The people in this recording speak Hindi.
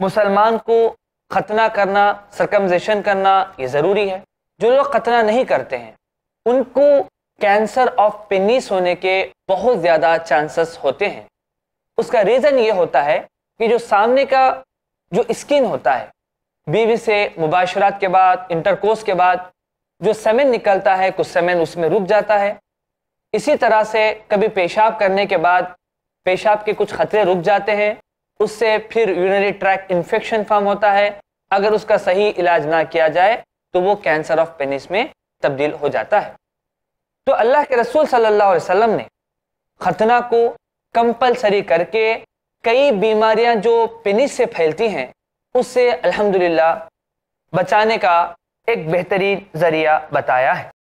मुसलमान को खतना करना सरकमजेशन करना ये ज़रूरी है जो लोग खतना नहीं करते हैं उनको कैंसर ऑफ पेनिस होने के बहुत ज़्यादा चांसेस होते हैं उसका रीज़न ये होता है कि जो सामने का जो स्किन होता है बीवी से मुबाशरात के बाद इंटरकोर्स के बाद जो सेमेन निकलता है कुछ सेमेन उसमें रुक जाता है इसी तरह से कभी पेशाब करने के बाद पेशाब के कुछ खतरे रुक जाते हैं उससे फिर यूनरी ट्रैक इन्फेक्शन फॉर्म होता है अगर उसका सही इलाज ना किया जाए तो वो कैंसर ऑफ पेनिस में तब्दील हो जाता है तो अल्लाह के रसूल सल्लल्लाहु अलैहि वसल्लम ने खतना को कंपलसरी करके कई बीमारियां जो पेनिस से फैलती हैं उससे अल्हम्दुलिल्लाह बचाने का एक बेहतरीन ज़रिया बताया है